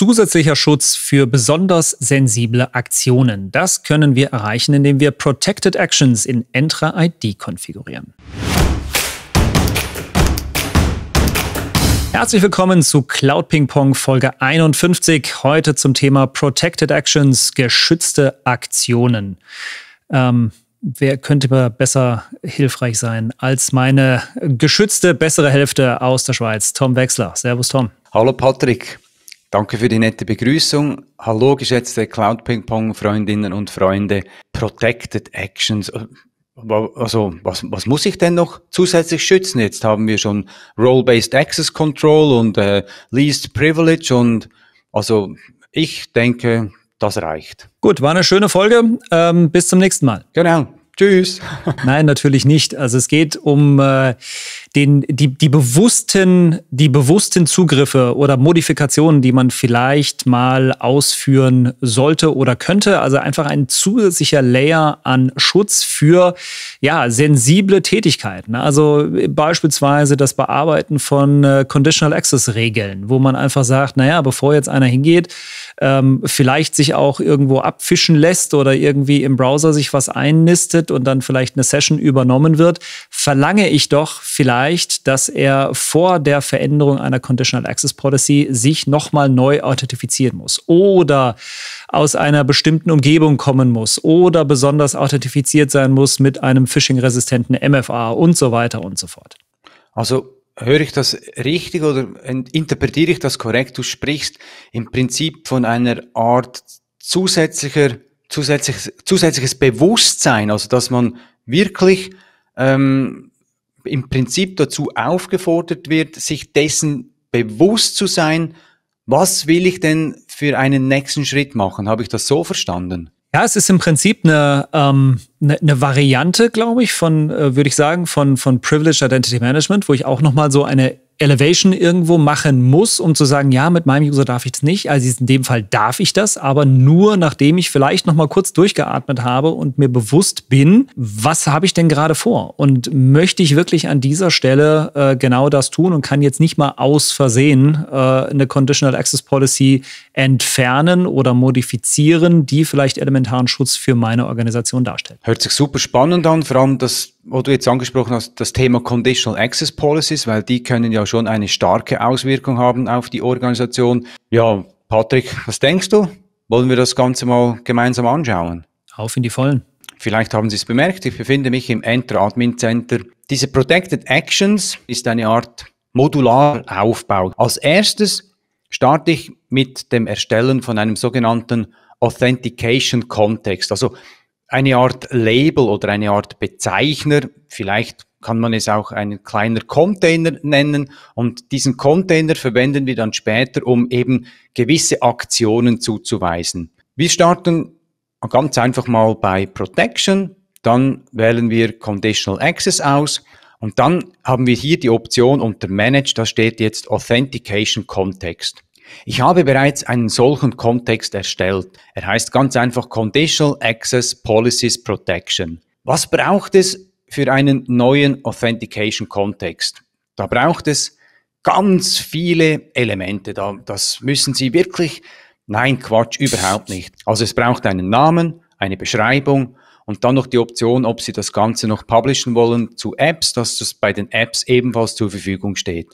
zusätzlicher Schutz für besonders sensible Aktionen. Das können wir erreichen, indem wir Protected Actions in Entra ID konfigurieren. Herzlich willkommen zu Cloud Ping Pong Folge 51. Heute zum Thema Protected Actions, geschützte Aktionen. Ähm, wer könnte mir besser hilfreich sein als meine geschützte bessere Hälfte aus der Schweiz, Tom Wechsler. Servus, Tom. Hallo, Patrick. Danke für die nette Begrüßung. Hallo, geschätzte Cloud Ping Pong Freundinnen und Freunde. Protected Actions. Äh, also, was, was muss ich denn noch zusätzlich schützen? Jetzt haben wir schon Role-Based Access Control und äh, Least Privilege und also ich denke, das reicht. Gut, war eine schöne Folge. Ähm, bis zum nächsten Mal. Genau. Tschüss. Nein, natürlich nicht. Also es geht um äh, den, die, die, bewussten, die bewussten Zugriffe oder Modifikationen, die man vielleicht mal ausführen sollte oder könnte. Also einfach ein zusätzlicher Layer an Schutz für ja, sensible Tätigkeiten. Also beispielsweise das Bearbeiten von äh, Conditional Access-Regeln, wo man einfach sagt, naja, bevor jetzt einer hingeht, ähm, vielleicht sich auch irgendwo abfischen lässt oder irgendwie im Browser sich was einnistet, und dann vielleicht eine Session übernommen wird, verlange ich doch vielleicht, dass er vor der Veränderung einer Conditional Access Policy sich nochmal neu authentifizieren muss oder aus einer bestimmten Umgebung kommen muss oder besonders authentifiziert sein muss mit einem phishing-resistenten MFA und so weiter und so fort. Also höre ich das richtig oder interpretiere ich das korrekt? Du sprichst im Prinzip von einer Art zusätzlicher zusätzliches, zusätzliches Bewusstsein, also dass man wirklich ähm, im Prinzip dazu aufgefordert wird, sich dessen bewusst zu sein, was will ich denn für einen nächsten Schritt machen? Habe ich das so verstanden? Ja, es ist im Prinzip eine, ähm, eine, eine Variante, glaube ich, von, äh, würde ich sagen, von, von Privileged Identity Management, wo ich auch nochmal so eine Elevation irgendwo machen muss, um zu sagen, ja, mit meinem User darf ich das nicht. Also in dem Fall darf ich das, aber nur nachdem ich vielleicht nochmal kurz durchgeatmet habe und mir bewusst bin, was habe ich denn gerade vor und möchte ich wirklich an dieser Stelle äh, genau das tun und kann jetzt nicht mal aus Versehen äh, eine Conditional Access Policy entfernen oder modifizieren, die vielleicht elementaren Schutz für meine Organisation darstellt. Hört sich super spannend an, vor allem das wo du jetzt angesprochen hast, das Thema Conditional Access Policies, weil die können ja schon eine starke Auswirkung haben auf die Organisation. Ja, Patrick, was denkst du? Wollen wir das Ganze mal gemeinsam anschauen? Auf in die Vollen. Vielleicht haben Sie es bemerkt, ich befinde mich im Enter Admin Center. Diese Protected Actions ist eine Art modularer Aufbau. Als erstes starte ich mit dem Erstellen von einem sogenannten Authentication Kontext. Also eine Art Label oder eine Art Bezeichner, vielleicht kann man es auch einen kleiner Container nennen und diesen Container verwenden wir dann später, um eben gewisse Aktionen zuzuweisen. Wir starten ganz einfach mal bei Protection, dann wählen wir Conditional Access aus und dann haben wir hier die Option unter Manage, da steht jetzt Authentication Context. Ich habe bereits einen solchen Kontext erstellt. Er heißt ganz einfach Conditional Access Policies Protection. Was braucht es für einen neuen Authentication Kontext? Da braucht es ganz viele Elemente. Da, das müssen Sie wirklich, nein, Quatsch, überhaupt nicht. Also es braucht einen Namen, eine Beschreibung und dann noch die Option, ob Sie das Ganze noch publishen wollen zu Apps, dass das bei den Apps ebenfalls zur Verfügung steht.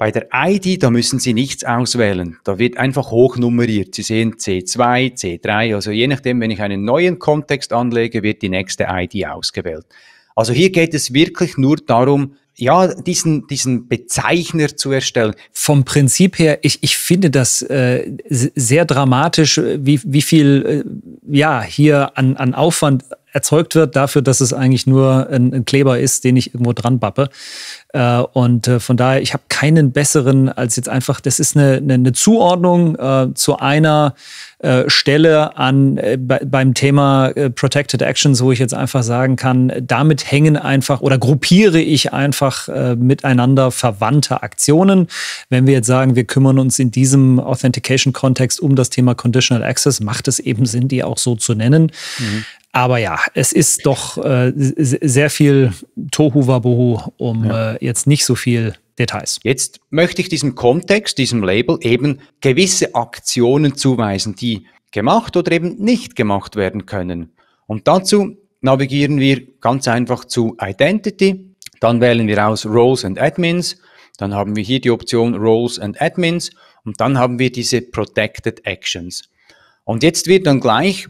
Bei der ID, da müssen Sie nichts auswählen. Da wird einfach hochnummeriert. Sie sehen C2, C3, also je nachdem, wenn ich einen neuen Kontext anlege, wird die nächste ID ausgewählt. Also hier geht es wirklich nur darum, ja, diesen, diesen Bezeichner zu erstellen. Vom Prinzip her, ich, ich finde das äh, sehr dramatisch, wie, wie viel äh, ja, hier an, an Aufwand erzeugt wird dafür, dass es eigentlich nur ein, ein Kleber ist, den ich irgendwo dran bappe. Äh, und äh, von daher, ich habe keinen besseren als jetzt einfach, das ist eine, eine, eine Zuordnung äh, zu einer äh, Stelle an äh, bei, beim Thema äh, Protected Actions, wo ich jetzt einfach sagen kann, damit hängen einfach oder gruppiere ich einfach äh, miteinander verwandte Aktionen. Wenn wir jetzt sagen, wir kümmern uns in diesem Authentication-Kontext um das Thema Conditional Access, macht es eben Sinn, die auch so zu nennen. Mhm. Aber ja, es ist doch äh, sehr viel Tohu Wabohu um ja. jetzt nicht so viel Details. Jetzt möchte ich diesem Kontext, diesem Label eben gewisse Aktionen zuweisen, die gemacht oder eben nicht gemacht werden können. Und dazu navigieren wir ganz einfach zu Identity, dann wählen wir aus Roles and Admins, dann haben wir hier die Option Roles and Admins und dann haben wir diese Protected Actions. Und jetzt wird dann gleich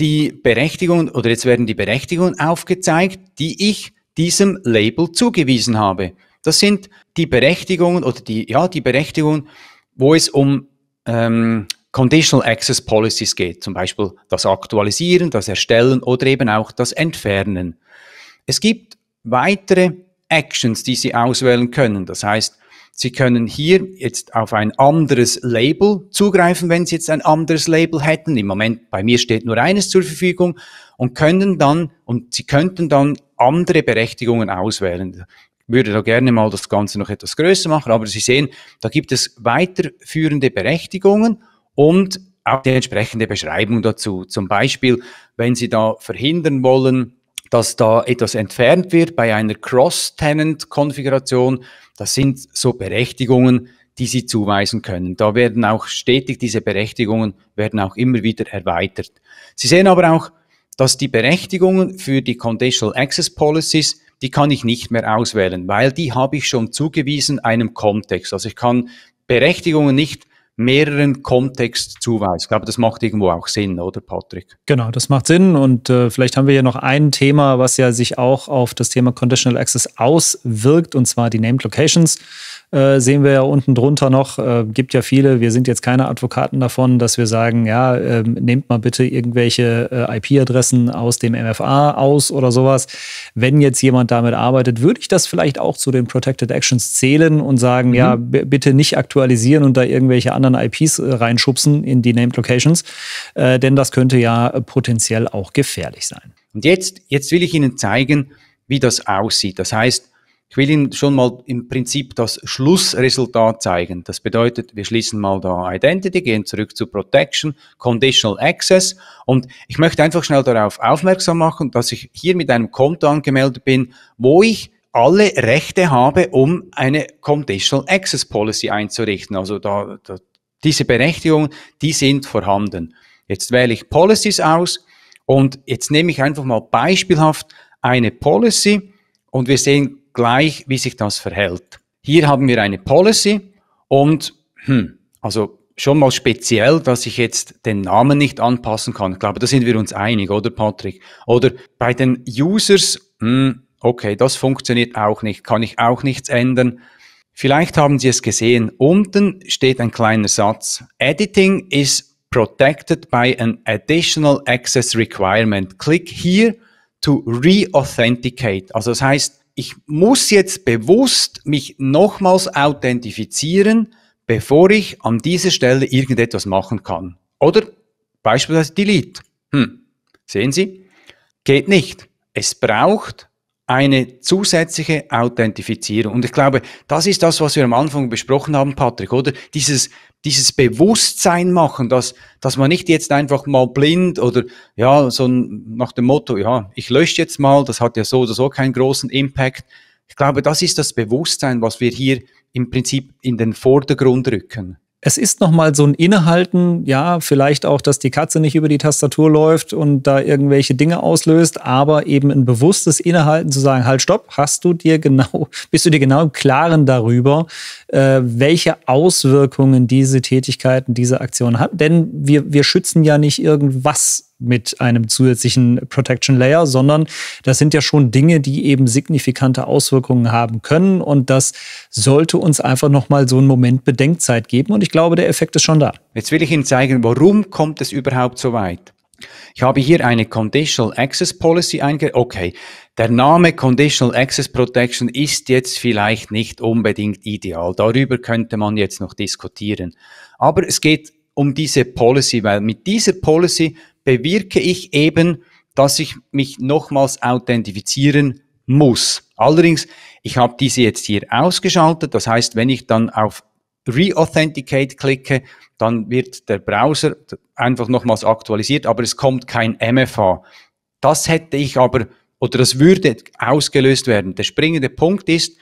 die Berechtigung oder jetzt werden die Berechtigungen aufgezeigt, die ich diesem Label zugewiesen habe. Das sind die Berechtigungen oder die, ja, die Berechtigungen, wo es um ähm, Conditional Access Policies geht, zum Beispiel das Aktualisieren, das Erstellen oder eben auch das Entfernen. Es gibt weitere Actions, die Sie auswählen können. Das heißt, Sie können hier jetzt auf ein anderes Label zugreifen, wenn Sie jetzt ein anderes Label hätten. Im Moment bei mir steht nur eines zur Verfügung und können dann und Sie könnten dann andere Berechtigungen auswählen würde da gerne mal das Ganze noch etwas größer machen, aber Sie sehen, da gibt es weiterführende Berechtigungen und auch die entsprechende Beschreibung dazu. Zum Beispiel, wenn Sie da verhindern wollen, dass da etwas entfernt wird bei einer Cross-Tenant-Konfiguration, das sind so Berechtigungen, die Sie zuweisen können. Da werden auch stetig diese Berechtigungen werden auch immer wieder erweitert. Sie sehen aber auch, dass die Berechtigungen für die Conditional Access Policies die kann ich nicht mehr auswählen, weil die habe ich schon zugewiesen einem Kontext. Also ich kann Berechtigungen nicht mehreren Kontext zuweisen. Ich glaube, das macht irgendwo auch Sinn, oder Patrick? Genau, das macht Sinn. Und äh, vielleicht haben wir hier noch ein Thema, was ja sich auch auf das Thema Conditional Access auswirkt, und zwar die Named Locations. Äh, sehen wir ja unten drunter noch, äh, gibt ja viele, wir sind jetzt keine Advokaten davon, dass wir sagen, ja, äh, nehmt mal bitte irgendwelche äh, IP-Adressen aus dem MFA aus oder sowas. Wenn jetzt jemand damit arbeitet, würde ich das vielleicht auch zu den Protected Actions zählen und sagen, mhm. ja, bitte nicht aktualisieren und da irgendwelche anderen IPs äh, reinschubsen in die Named Locations, denn das könnte ja potenziell auch gefährlich sein. Und jetzt, jetzt will ich Ihnen zeigen, wie das aussieht. Das heißt, ich will Ihnen schon mal im Prinzip das Schlussresultat zeigen. Das bedeutet, wir schließen mal da Identity, gehen zurück zu Protection, Conditional Access und ich möchte einfach schnell darauf aufmerksam machen, dass ich hier mit einem Konto angemeldet bin, wo ich alle Rechte habe, um eine Conditional Access Policy einzurichten. Also da, da, diese Berechtigungen, die sind vorhanden. Jetzt wähle ich Policies aus und jetzt nehme ich einfach mal beispielhaft eine Policy und wir sehen gleich, wie sich das verhält. Hier haben wir eine Policy und hm, also schon mal speziell, dass ich jetzt den Namen nicht anpassen kann. Ich glaube, da sind wir uns einig, oder Patrick? Oder bei den Users, hm, okay, das funktioniert auch nicht, kann ich auch nichts ändern. Vielleicht haben Sie es gesehen, unten steht ein kleiner Satz. Editing is protected by an additional access requirement. Click here to re-authenticate. Also das heißt, ich muss jetzt bewusst mich nochmals authentifizieren, bevor ich an dieser Stelle irgendetwas machen kann. Oder beispielsweise Delete. Hm. Sehen Sie? Geht nicht. Es braucht eine zusätzliche Authentifizierung. Und ich glaube, das ist das, was wir am Anfang besprochen haben, Patrick, oder? Dieses, dieses Bewusstsein machen, dass, dass man nicht jetzt einfach mal blind oder ja, so nach dem Motto, ja, ich lösche jetzt mal, das hat ja so oder so keinen großen Impact. Ich glaube, das ist das Bewusstsein, was wir hier im Prinzip in den Vordergrund rücken es ist nochmal so ein Innehalten, ja, vielleicht auch, dass die Katze nicht über die Tastatur läuft und da irgendwelche Dinge auslöst, aber eben ein bewusstes Innehalten zu sagen, halt stopp, hast du dir genau, bist du dir genau im Klaren darüber, äh, welche Auswirkungen diese Tätigkeiten, diese Aktionen hat. Denn wir, wir schützen ja nicht irgendwas mit einem zusätzlichen Protection Layer, sondern das sind ja schon Dinge, die eben signifikante Auswirkungen haben können. Und das sollte uns einfach nochmal so einen Moment Bedenkzeit geben. Und ich glaube, der Effekt ist schon da. Jetzt will ich Ihnen zeigen, warum kommt es überhaupt so weit? Ich habe hier eine Conditional Access Policy einge... Okay, der Name Conditional Access Protection ist jetzt vielleicht nicht unbedingt ideal. Darüber könnte man jetzt noch diskutieren. Aber es geht um diese Policy, weil mit dieser Policy bewirke ich eben, dass ich mich nochmals authentifizieren muss. Allerdings, ich habe diese jetzt hier ausgeschaltet. Das heißt, wenn ich dann auf Reauthenticate klicke, dann wird der Browser einfach nochmals aktualisiert, aber es kommt kein MFA. Das hätte ich aber oder das würde ausgelöst werden. Der springende Punkt ist,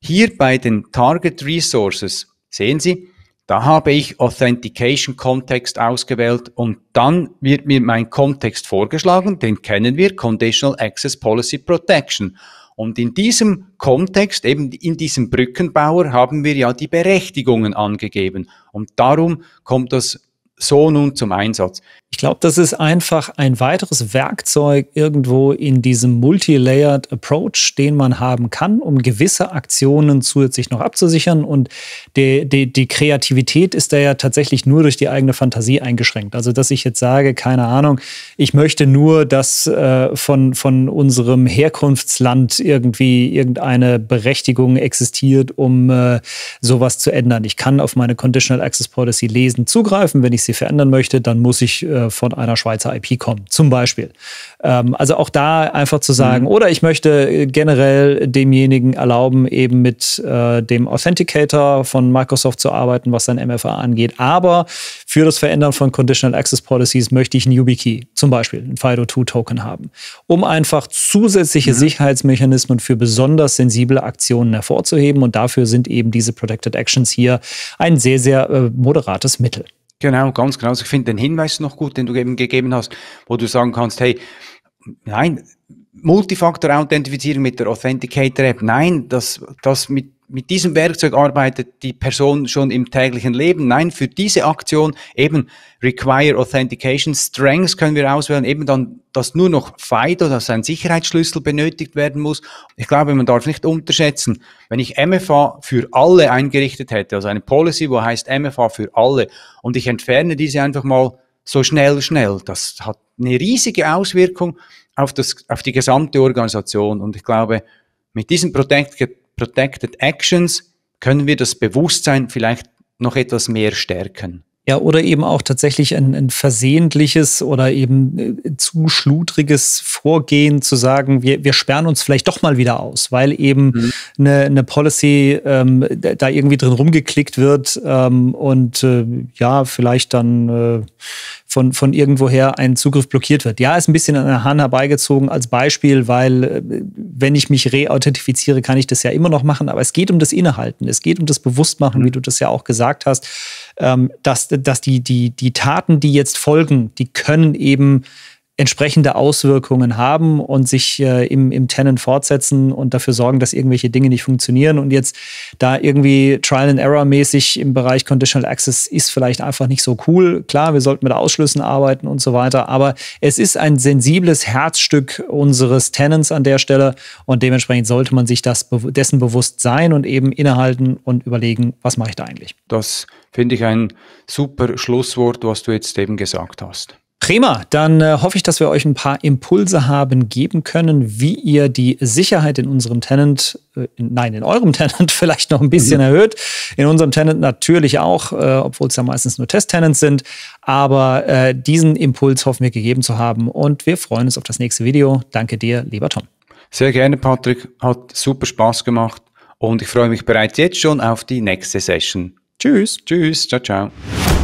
hier bei den Target Resources sehen Sie, da habe ich Authentication Kontext ausgewählt und dann wird mir mein Kontext vorgeschlagen, den kennen wir, Conditional Access Policy Protection. Und in diesem Kontext, eben in diesem Brückenbauer, haben wir ja die Berechtigungen angegeben. Und darum kommt das so nun zum Einsatz? Ich glaube, das ist einfach ein weiteres Werkzeug irgendwo in diesem Multilayered Approach, den man haben kann, um gewisse Aktionen zusätzlich noch abzusichern. Und die, die, die Kreativität ist da ja tatsächlich nur durch die eigene Fantasie eingeschränkt. Also, dass ich jetzt sage, keine Ahnung, ich möchte nur, dass äh, von, von unserem Herkunftsland irgendwie irgendeine Berechtigung existiert, um äh, sowas zu ändern. Ich kann auf meine Conditional Access Policy lesen, zugreifen, wenn ich sie sie verändern möchte, dann muss ich äh, von einer Schweizer IP kommen, zum Beispiel. Ähm, also auch da einfach zu sagen, mhm. oder ich möchte äh, generell demjenigen erlauben, eben mit äh, dem Authenticator von Microsoft zu arbeiten, was sein MFA angeht. Aber für das Verändern von Conditional Access Policies möchte ich einen YubiKey, zum Beispiel ein FIDO2-Token haben, um einfach zusätzliche mhm. Sicherheitsmechanismen für besonders sensible Aktionen hervorzuheben. Und dafür sind eben diese Protected Actions hier ein sehr, sehr äh, moderates Mittel. Genau, ganz genau. Also ich finde den Hinweis noch gut, den du eben gegeben hast, wo du sagen kannst, hey, nein, Multifaktor-Authentifizierung mit der Authenticator-App, nein, das, das mit mit diesem Werkzeug arbeitet die Person schon im täglichen Leben. Nein, für diese Aktion eben Require Authentication Strengths können wir auswählen, eben dann, dass nur noch FIDO, dass ein Sicherheitsschlüssel benötigt werden muss. Ich glaube, man darf nicht unterschätzen, wenn ich MFA für alle eingerichtet hätte, also eine Policy, wo heißt MFA für alle, und ich entferne diese einfach mal so schnell, schnell, das hat eine riesige Auswirkung auf, das, auf die gesamte Organisation. Und ich glaube, mit diesem Protect Protected Actions können wir das Bewusstsein vielleicht noch etwas mehr stärken. Ja, oder eben auch tatsächlich ein, ein, versehentliches oder eben äh, zu schludriges Vorgehen zu sagen, wir, wir sperren uns vielleicht doch mal wieder aus, weil eben mhm. eine, eine Policy ähm, da irgendwie drin rumgeklickt wird ähm, und äh, ja, vielleicht dann äh, von, von irgendwoher ein Zugriff blockiert wird. Ja, ist ein bisschen an der Hahn herbeigezogen als Beispiel, weil äh, wenn ich mich reauthentifiziere, kann ich das ja immer noch machen, aber es geht um das Innehalten, es geht um das Bewusstmachen, mhm. wie du das ja auch gesagt hast, ähm, dass, dass die, die, die Taten, die jetzt folgen, die können eben entsprechende Auswirkungen haben und sich äh, im, im Tenant fortsetzen und dafür sorgen, dass irgendwelche Dinge nicht funktionieren. Und jetzt da irgendwie Trial and Error mäßig im Bereich Conditional Access ist vielleicht einfach nicht so cool. Klar, wir sollten mit Ausschlüssen arbeiten und so weiter, aber es ist ein sensibles Herzstück unseres Tenants an der Stelle und dementsprechend sollte man sich das, dessen bewusst sein und eben innehalten und überlegen, was mache ich da eigentlich. Das finde ich ein super Schlusswort, was du jetzt eben gesagt hast. Prima, dann äh, hoffe ich, dass wir euch ein paar Impulse haben geben können, wie ihr die Sicherheit in unserem Tenant, äh, in, nein, in eurem Tenant vielleicht noch ein bisschen mhm. erhöht. In unserem Tenant natürlich auch, äh, obwohl es ja meistens nur Test-Tenants sind. Aber äh, diesen Impuls hoffen wir gegeben zu haben und wir freuen uns auf das nächste Video. Danke dir, lieber Tom. Sehr gerne, Patrick. Hat super Spaß gemacht und ich freue mich bereits jetzt schon auf die nächste Session. Tschüss. Tschüss. Ciao, ciao.